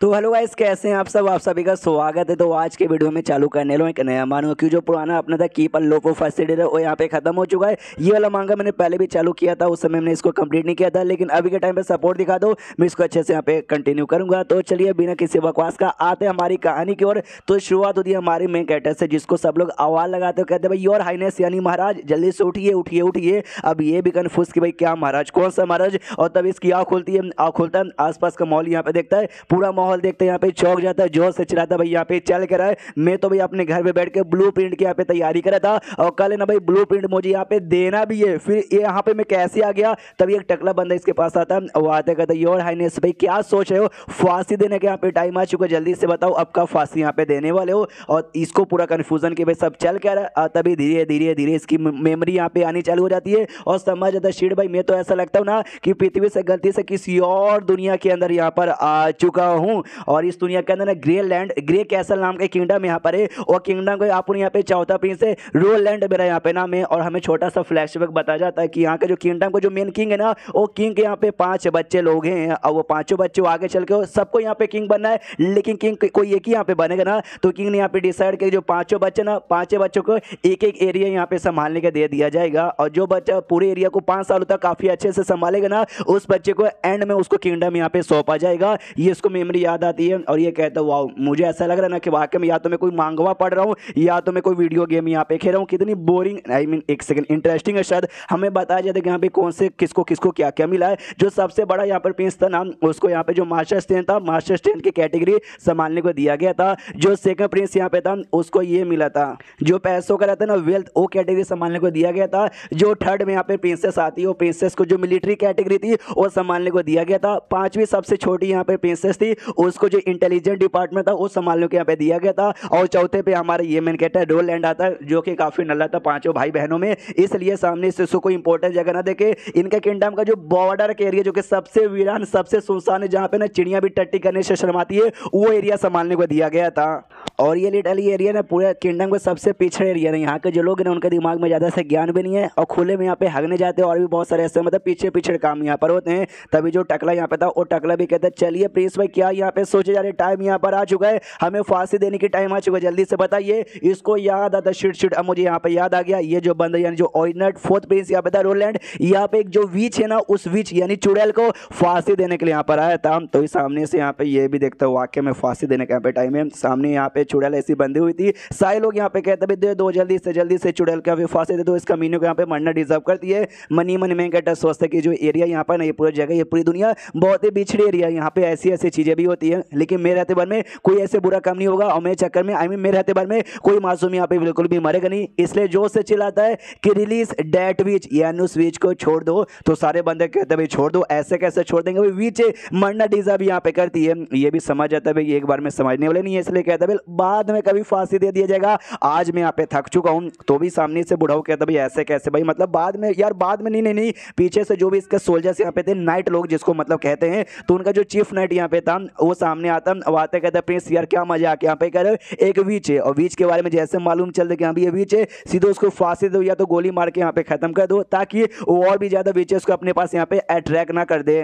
तो hello guys कैसे हैं आप सब आप सभी का स्वागत है तो आज के वीडियो में चालू करने लो एक नया मानो क्यों जो पुराना अपना था कीपर लो को फर्स्ट एडेड है वो यहाँ पे खत्म हो चुका है ये वाला मांगा मैंने पहले भी चालू किया था उस समय मैंने इसको कंप्लीट नहीं किया था लेकिन अभी के टाइम पे सपोर्ट दिखा दो मैं इसको अच्छे से यहाँ पे कंटिन्यू करूँगा तो चलिए बिना किसी बकवास का आते हमारी कहानी की ओर तो शुरुआत होती है हमारे मेन कैटर से जिसको सब लोग आवाज़ लगाते हो कहते भाई योर हाइनेस यानी महाराज जल्दी से उठिए उठिए उठिए अब ये भी कन्फ्यूज़ कि भाई क्या महाराज कौन सा महाराज और तब इसकी आँख खुलती है आँख खुलता है आसपास का मॉल यहाँ पे देखता है पूरा मॉल माहौल देखते हैं यहाँ पे चौक जाता है जोर से चिल्लाता भाई यहाँ पे चल कर रहा है मैं तो भाई अपने घर पे बैठ के ब्लू प्रिंट की यहाँ पे तैयारी करा था और कल ना भाई ब्लू प्रिंट मुझे यहाँ पे देना भी है फिर ये यहाँ पे मैं कैसे आ गया तभी एक टकला बंदा इसके पास आता है वो आते कहते योर हाइनेस भाई क्या सोच रहे हो फांसी देने के यहाँ पे टाइम आ चुका जल्दी से बताओ अब कब फांसी यहाँ पे देने वाले हो और इसको पूरा कन्फ्यूजन के भाई सब चल कर रहा है तभी धीरे धीरे धीरे इसकी मेमोरी यहाँ पे आनी चालू हो जाती है और समझ जाता है भाई मैं तो ऐसा लगता हूँ ना कि पृथ्वी से गलती से किसी और दुनिया के अंदर यहाँ पर आ चुका हूँ हूँ और इस दुनिया के अंदर ना ग्रे लैंड ग्रे कैसल नाम का किंगडम यहाँ पर है और किंगडम को आप यहाँ पे चौथा प्रिंस है रोल लैंड मेरा यहाँ पे नाम है और हमें छोटा सा फ्लैशबैक बताया जाता है कि यहाँ का जो किंगडम का जो मेन किंग है ना वो किंग के यहाँ पे पाँच बच्चे लोग हैं और वो पाँचों बच्चे आगे चल के सबको यहाँ पे किंग बनना है लेकिन किंग कोई एक ही यहाँ पे बनेगा ना तो किंग ने यहाँ पे डिसाइड किया जो पाँचों बच्चे ना पाँचों बच्चों को एक एक एरिया यहाँ पे संभालने का दे दिया जाएगा और जो बच्चा पूरे एरिया को पाँच सालों तक काफ़ी अच्छे से संभालेगा ना उस बच्चे को एंड में उसको किंगडम यहाँ पे सौंपा जाएगा ये इसको मेमोरी याद आती है और ये कहता हुआ मुझे ऐसा लग रहा है ना कि वाकई में या तो मैं कोई मांगवा पढ़ रहा हूँ या तो मैं कोई वीडियो गेम यहाँ पे खेल रहा हूँ कितनी बोरिंग आई मीन एक सेकंड इंटरेस्टिंग है शायद हमें बताया जाता है कि यहाँ पे कौन से किसको किसको क्या क्या मिला है जो सबसे बड़ा यहाँ पर पिंस था नाम उसको यहाँ पे जो मास्टर स्टैंड था मास्टर स्टैंड की कैटेगरी संभालने को दिया गया था जो सेकंड प्रिंस यहाँ पे था उसको ये मिला था जो पैसों का रहता ना वेल्थ वो कैटेगरी संभालने को दिया गया था जो थर्ड में यहाँ पे प्रिंसेस आती है वो प्रिंसेस को जो मिलिट्री कैटेगरी थी वो संभालने को दिया गया था पांचवी सबसे छोटी यहाँ पे प्रिंसेस थी उसको जो इंटेलिजेंट डिपार्टमेंट था वो संभालने को यहाँ पे दिया गया था और चौथे पे हमारा ये मैंने कहता है डोल लैंड आता जो कि काफ़ी नल्ला था पाँचों भाई बहनों में इसलिए सामने इस को इंपॉर्टेंट जगह ना देखे इनका किंगडम का जो बॉर्डर के एरिया जो कि सबसे वीरान सबसे सुनसान है जहाँ पे ना चिड़िया भी टट्टी करने से शर्माती है वो एरिया संभालने को दिया गया था और ये लिटल ये एरिया ना पूरे किंगडम का सबसे पिछड़े एरिया है यहाँ के जो लोग हैं उनके दिमाग में ज़्यादा से ज्ञान भी नहीं है और खुले में यहाँ पे हगने जाते हैं और भी बहुत सारे ऐसे मतलब पीछे पीछे काम यहाँ पर होते हैं तभी जो टकला यहाँ पे था वो टकला भी कहता है चलिए प्रिंस भाई क्या यहाँ पे सोचे जा रहे टाइम यहाँ पर आ चुका है हमें फांसी देने की टाइम आ चुका है जल्दी से बताइए इसको याद आता शिट शिट अब मुझे यहाँ पे याद आ गया ये जो बंद यानी जो ऑरिजिनल फोर्थ प्रिंस यहाँ पे था रोलैंड यहाँ पे एक जो वीच है ना उस वीच यानी चुड़ैल को फांसी देने के लिए यहाँ पर आया था तो सामने से यहाँ पे ये भी देखता हूँ वाक्य में फांसी देने का यहाँ पे टाइम है सामने यहाँ पे चुड़ैल ऐसी बंधी हुई थी सारे लोग यहाँ पे कहते भाई दे दो जल्दी से जल्दी से चुड़ैल का फांसी दे दो इसका मीनू को यहाँ पे मरना डिजर्व करती है मनी मन में कहता स्वस्थ की जो एरिया यहाँ पर ना ये पूरी जगह ये पूरी दुनिया बहुत ही पिछड़ी एरिया यहाँ पे ऐसी ऐसी चीज़ें भी होती है लेकिन मेरे रहते में कोई ऐसे बुरा काम नहीं होगा और मेरे चक्कर में आई मीन मेरे रहते में कोई मासूम यहाँ पे बिल्कुल भी मरेगा नहीं इसलिए जोर से चिल्लाता है कि रिलीज डेट विच यानी उस विच को छोड़ दो तो सारे बंदे कहते भाई छोड़ दो ऐसे कैसे छोड़ देंगे भाई विच मरना डिजर्व यहाँ पे करती है ये भी समझ जाता है भाई एक बार में समझने वाले नहीं है इसलिए कहता है बाद में कभी फांसी दे दिया जाएगा आज मैं यहाँ पे थक चुका हूँ तो भी सामने से बुढ़ाऊ कहता भाई ऐसे कैसे भाई मतलब बाद में यार बाद में नहीं नहीं नहीं पीछे से जो भी इसके सोल्जर्स यहाँ पे थे नाइट लोग जिसको मतलब कहते हैं तो उनका जो चीफ नाइट यहाँ पे था वो सामने आता अब आते कहते प्रिंस यार क्या मजा आके यहाँ पे कर एक वीच है और वीच के बारे में जैसे मालूम चल रहा कि बीच ये वीच है सीधे उसको फांसी दो या तो गोली मार के यहाँ पे खत्म कर दो ताकि वो और भी ज़्यादा वीचेस को अपने पास यहाँ पे अट्रैक्ट ना कर दे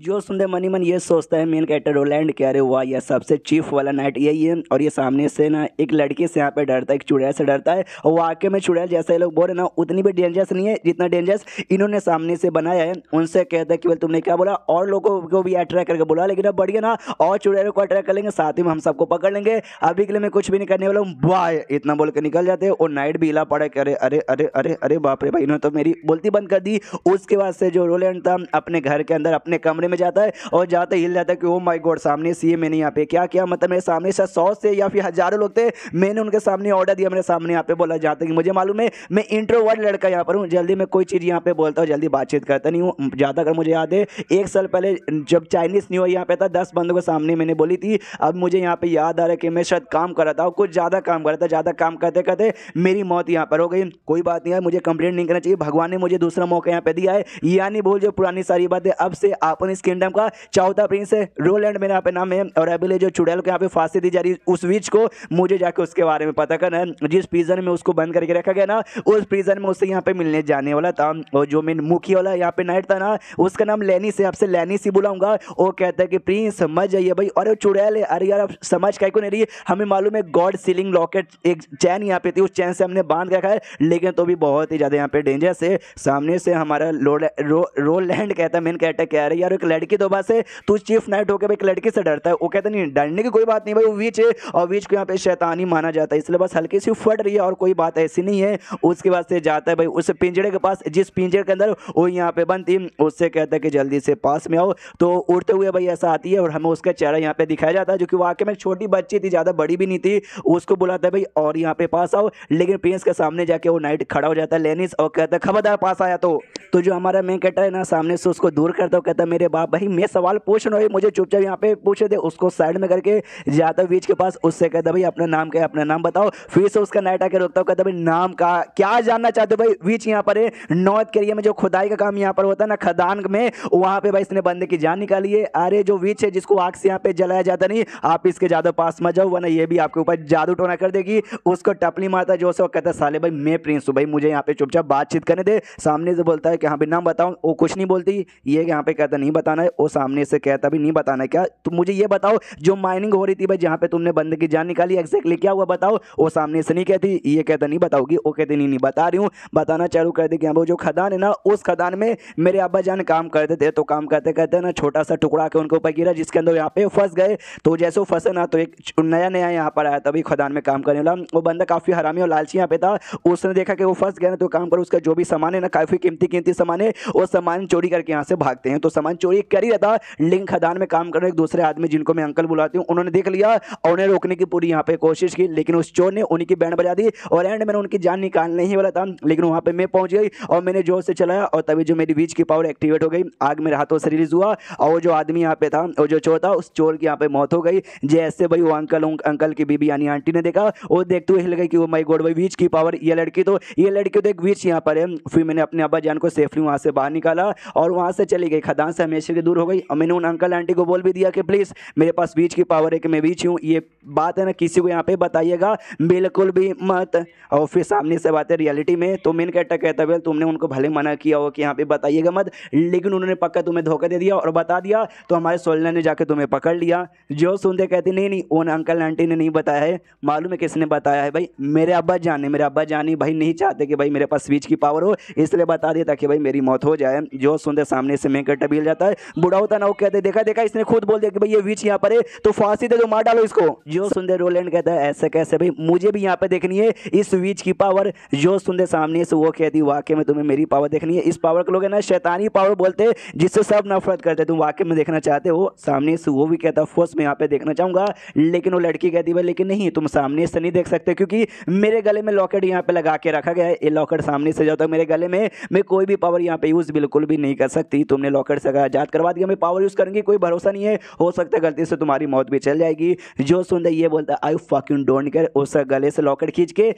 जो सुंदर मनी मन ये सोचता है मेन कैरेक्टर रोलैंड क्या अरे हुआ या सबसे चीफ वाला नाइट यही है और ये सामने से ना एक लड़के से यहाँ पे डरता है एक चुड़ैल से डरता है और वाकई में चुड़ैल जैसा ये लोग बोल रहे ना उतनी भी डेंजरस नहीं है जितना डेंजरस इन्होंने सामने से बनाया है उनसे कहता है कि भाई तुमने क्या बोला और लोगों को भी अट्रैक्ट करके बोला लेकिन अब बढ़िया ना और चुड़ैलों को अट्रैक्ट कर लेंगे साथ ही हम सबको पकड़ लेंगे अभी के लिए मैं कुछ भी नहीं करने वाला हूँ बाय इतना बोल के निकल जाते हैं और नाइट भी हिला पड़ा कि अरे अरे अरे अरे अरे बाप रे भाई इन्होंने तो मेरी बोलती बंद कर दी उसके बाद से जो रोलैंड था अपने घर के अंदर अपने कमरे कमरे में जाता है और जाते हिल जाता है कि ओ माई गॉड सामने सी मैंने यहाँ पे क्या किया मतलब मेरे सामने से सौ से या फिर हज़ारों लोग थे मैंने उनके सामने ऑर्डर दिया मेरे सामने यहाँ पे बोला जहाँ कि मुझे मालूम है मैं इंट्रोवर्ट लड़का यहाँ पर हूँ जल्दी मैं कोई चीज़ यहाँ पे बोलता हूँ जल्दी बातचीत करता नहीं हूँ ज़्यादा अगर मुझे याद है एक साल पहले जब चाइनीज़ न्यू ईयर यहाँ पे था दस बंदों के सामने मैंने बोली थी अब मुझे यहाँ पे याद आ रहा है कि मैं शायद काम कर रहा था कुछ ज़्यादा काम कर रहा था ज़्यादा काम करते करते मेरी मौत यहाँ पर हो गई कोई बात नहीं है मुझे कंप्लेंट नहीं करना चाहिए भगवान ने मुझे दूसरा मौका यहाँ पे दिया है यानी बोल जो पुरानी सारी बात है अब से आपने इस किंगडम का चौथा प्रिंस रोलैंड मेरे यहाँ पे नाम है और अभी जो चुड़ैल को यहाँ पे फांसी दी जा रही उस विच को मुझे जाके उसके बारे में पता करना है जिस प्रिजन में उसको बंद करके रखा गया ना उस प्रिजन में उससे यहाँ पे मिलने जाने वाला था और जो मेन मुखी वाला यहाँ पे नाइट था ना उसका नाम लेनी से आपसे लेनी से बुलाऊंगा वो कहता है कि प्रिंस समझ जाइए भाई अरे चुड़ैल है अरे यार आप समझ कहीं को नहीं रही हमें मालूम है गॉड सीलिंग लॉकेट एक चैन यहाँ पे थी उस चैन से हमने बांध रखा है लेकिन तो भी बहुत ही ज़्यादा यहाँ पे डेंजरस है सामने से हमारा रोलैंड कहता है मेन कहता है कह रही यार और एक लड़की तो बस तू चीफ नाइट होकर एक लड़की से डरता है वो कहते नहीं डरने की कोई बात नहीं भाई वो विच है और वीच को यहाँ पे शैतानी माना जाता है इसलिए बस हल्की सी फट रही है और कोई बात ऐसी नहीं है उसके बाद से जाता है भाई उस पिंजरे के पास जिस पिंजरे के अंदर वो यहाँ पे बनती उससे कहता है कि जल्दी से पास में आओ तो उड़ते हुए भाई ऐसा आती है और हमें उसका चेहरा यहाँ पे दिखाया जाता है जो कि वाकई में छोटी बच्ची थी ज़्यादा बड़ी भी नहीं थी उसको बुलाता है भाई और यहाँ पे पास आओ लेकिन प्रिंस के सामने जाके वो नाइट खड़ा हो जाता है लेनिस और कहता है खबरदार पास आया तो तो जो हमारा मेन कहता है ना सामने से उसको दूर करता हूँ कहता है मेरे बाप भाई मैं सवाल पूछ रहा हूँ मुझे चुपचाप यहाँ पे पूछे थे उसको साइड में करके जाता बीच के पास उससे कहता भाई अपना नाम क्या अपना नाम बताओ फिर से उसका नाइट आके रोकता हूँ कहता भाई नाम का क्या जानना चाहते हो भाई बीच यहाँ पर है नॉर्थ करिया में जो खुदाई का काम यहाँ पर होता है ना खदान में वहाँ पे भाई इसने बंदे की जान निकाली है अरे जो बीच है जिसको आग से यहाँ पे जलाया जाता नहीं आप इसके ज़्यादा पास मत जाओ वरना ये भी आपके ऊपर जादू टोना कर देगी उसको टपली मारता जो सो कहता साले भाई मैं प्रिंस हूँ भाई मुझे यहाँ पे चुपचाप बातचीत करने दे सामने से बोलता है कि हाँ भाई नाम बताऊँ वो कुछ नहीं बोलती ये यहाँ पे कहता नहीं नहीं बताना है वो सामने से कहता भी नहीं बताना क्या तुम मुझे ये बताओ जो माइनिंग हो रही थी भाई जहाँ पे तुमने बंद की जान निकाली एक्जैक्टली क्या हुआ बताओ वो सामने से नहीं कहती ये कहता नहीं बताओगी वो कहते नहीं नहीं बता रही हूँ बताना चालू कर दे कि वो जो खदान है ना उस खदान में मेरे अब्बा जान काम करते थे तो काम करते करते ना छोटा सा टुकड़ा के उनके ऊपर गिरा जिसके अंदर यहाँ पे फंस गए तो जैसे वो फंसे ना तो एक नया नया यहाँ पर आया था अभी खदान में काम करने वाला वो बंदा काफ़ी हरामी और लालची यहाँ पे था उसने देखा कि वो फंस गया ना तो काम करो उसका जो भी सामान है ना काफ़ी कीमती कीमती सामान है वो सामान चोरी करके यहाँ से भागते हैं तो सामान चोरी कर ही रहा था लिंक खदान में काम कर रहे एक दूसरे आदमी जिनको मैं अंकल बुलाती हूँ उन्होंने देख लिया और उन्हें रोकने की पूरी यहाँ पे कोशिश की लेकिन उस चोर ने उन्हीं की बैंड बजा दी और एंड मैंने उनकी जान निकालने ही वाला था लेकिन वहाँ पर मैं पहुँच गई और मैंने जोर से चलाया और तभी जो मेरी बीच की पावर एक्टिवेट हो गई आग मेरे हाथों से रिलीज हुआ और जो आदमी यहाँ पे था और जो चोर था उस चोर की यहाँ पे मौत हो गई जैसे भाई वो अंकल अंकल की बीबी यानी आंटी ने देखा वो देखते हुए हिल गई कि वो माई गोड भाई बीच की पावर ये लड़की तो ये लड़की तो एक बीच यहाँ पर है फिर मैंने अपने अब्बा जान को सेफली वहाँ से बाहर निकाला और वहाँ से चली गई खदान से हमेशा की दूर हो गई और मैंने उन अंकल आंटी को बोल भी दिया कि प्लीज़ मेरे पास बीच की पावर है कि मैं बीच हूँ ये बात है ना किसी को यहाँ पे बताइएगा बिल्कुल भी मत और फिर सामने से बात है रियलिटी में तो मैंने कहता कहता भाई तुमने उनको भले मना किया हो कि यहाँ पे बताइएगा मत लेकिन उन्होंने पक्का तुम्हें धोखा दे दिया और बता दिया तो हमारे सोलना ने जाकर तुम्हें पकड़ लिया जो सुनते कहते नहीं नहीं उन अंकल आंटी ने नहीं बताया है मालूम है किसने बताया है भाई मेरे अब्बा जान मेरे अब्बा जाने भाई नहीं चाहते कि भाई मेरे पास स्विच की पावर हो इसलिए बता दिया ताकि भाई मेरी मौत हो जाए जो सुनते सामने से मैं कटा बिल जाता जाता है बुढ़ा होता ना वो कहते देखा देखा इसने खुद बोल दिया कि भाई ये विच यहाँ पर है तो फांसी दे दो मार डालो इसको जो सुंदर रोलैंड कहता है ऐसे कैसे भाई मुझे भी यहाँ पे देखनी है इस विच की पावर जो सुंदर सामने से वो कहती वाकई में तुम्हें मेरी पावर देखनी है इस पावर को लोग है ना शैतानी पावर बोलते हैं जिससे सब नफरत करते तुम वाकई में देखना चाहते हो सामने से वो भी कहता फोर्स में यहाँ पे देखना चाहूंगा लेकिन वो लड़की कहती भाई लेकिन नहीं तुम सामने से नहीं देख सकते क्योंकि मेरे गले में लॉकेट यहाँ पे लगा के रखा गया है ये लॉकेट सामने से जाता तो है मेरे गले में मैं कोई भी पावर यहाँ पे यूज़ बिल्कुल भी नहीं कर सकती तुमने लॉकेट से आज़ाद करवा दिया हमें पावर यूज़ करेंगे कोई भरोसा नहीं है हो सकता है गलती से तुम्हारी मौत भी चल जाएगी जो सुन रहा ये बोलता आई फॉक यून डोंट केयर उस गले से लॉकेट खींच के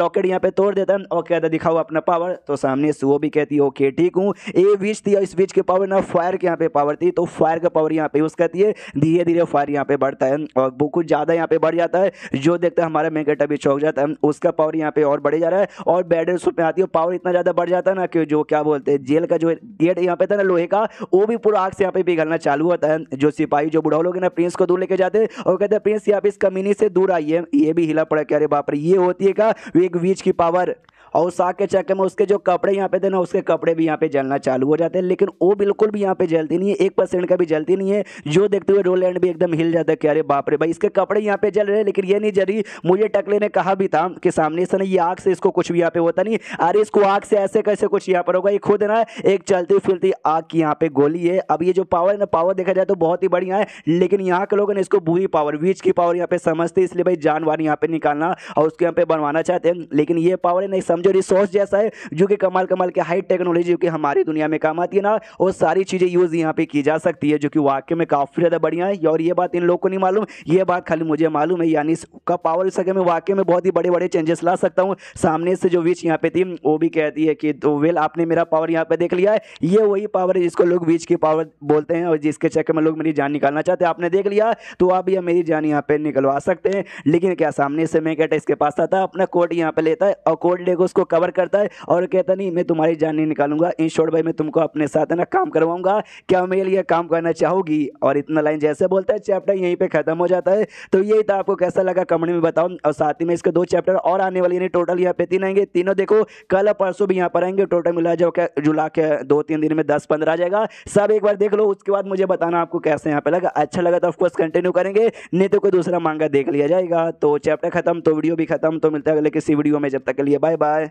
लॉकेट यहाँ पे तोड़ देता और कहता दिखाओ अपना पावर तो सामने से वो भी कहती ओके ठीक हूँ ए विच थी इस विच के पावर ना फायर के यहाँ पे पावर थी तो फायर का पावर यहाँ पे यूज़ करती है धीरे धीरे फायर यहाँ पे बढ़ता है और वो कुछ ज़्यादा यहाँ पे बढ़ जाता है जो देखता है हमारा मेकेट अभी चौक जाता है उसका पावर यहाँ पे और बढ़े जा रहा है और बैडर सुप में आती है पावर इतना ज़्यादा बढ़ जाता है ना कि जो क्या बोलते हैं जेल का जो गेट यहाँ पे था ना लोहे का वो भी पूरा आग से यहाँ पे पिघलना चालू होता है जो सिपाही जो बुढ़ा लोग ना प्रिंस को दूर लेके जाते हैं और कहते हैं प्रिंस आप इस कमीनी से दूर आइए ये भी हिला पड़ा क्या अरे बाप रे ये होती है क्या एक बीच की पावर और साग के चक्के में उसके जो कपड़े यहाँ पे थे ना उसके कपड़े भी यहाँ पे जलना चालू हो जाते हैं लेकिन वो बिल्कुल भी यहाँ पे जलती नहीं है एक परसेंट का भी जलती नहीं है जो देखते हुए रोलैंड भी एकदम हिल जाता है कि अरे बाप रे भाई इसके कपड़े यहाँ पे जल रहे हैं लेकिन ये नहीं जल रही मुझे टकले ने कहा भी था कि सामने से ना ये आग से इसको कुछ भी यहाँ पे होता नहीं अरे इसको आग से ऐसे कैसे कुछ यहाँ पर होगा ये खुद ना एक चलती फिरती आग की यहाँ पे गोली है अब ये जो पावर है ना पावर देखा जाए तो बहुत ही बढ़िया है लेकिन यहाँ के लोग ने इसको बुरी पावर बीच की पावर यहाँ पे समझते इसलिए भाई जानवर यहाँ पे निकालना और उसके यहाँ पे बनवाना चाहते हैं लेकिन ये पावर है नहीं समझ जो रिसोर्स जैसा है जो कि कमाल कमाल के हाई टेक्नोलॉजी जो कि हमारी दुनिया में काम आती है ना वो सारी चीज़ें यूज़ यहाँ पे की जा सकती है जो कि वाक्य में काफ़ी ज़्यादा बढ़िया है और ये बात इन लोग को नहीं मालूम ये बात खाली मुझे मालूम है यानी का पावर इस मैं वाक्य में बहुत ही बड़े बड़े चेंजेस ला सकता हूँ सामने से जो विच यहाँ पे थी वो भी कहती है कि तो वेल आपने मेरा पावर यहाँ पर देख लिया है ये वही पावर है जिसको लोग विच की पावर बोलते हैं और जिसके चक्कर में लोग मेरी जान निकालना चाहते हैं आपने देख लिया तो आप यह मेरी जान यहाँ पर निकलवा सकते हैं लेकिन क्या सामने से मैं कहता इसके पास आता अपना कोर्ट यहाँ पे लेता है और कोर्ट लेकर उसको कवर करता है और कहता नहीं मैं तुम्हारी जान नहीं निकालूंगा इन शॉर्ट भाई मैं तुमको अपने साथ है ना काम करवाऊंगा क्या मेरे लिए काम करना चाहोगी और इतना लाइन जैसे बोलता है चैप्टर यहीं पर ख़त्म हो जाता है तो यही था आपको कैसा लगा कमेंट में बताओ और साथ ही में इसके दो चैप्टर और आने वाली यानी टोटल यहाँ पे तीन आएंगे तीनों देखो कल परसों भी यहाँ पर आएंगे टोटल मिला जाओ क्या जुला के दो तीन दिन में दस पंद्रह आ जाएगा सब एक बार देख लो उसके बाद मुझे बताना आपको कैसे यहाँ पे लगा अच्छा लगा तो ऑफकोर्स कंटिन्यू करेंगे नहीं तो कोई दूसरा मांगा देख लिया जाएगा तो चैप्टर खत्म तो वीडियो भी खत्म तो मिलता है अगले किसी वीडियो में जब तक के लिए बाय बाय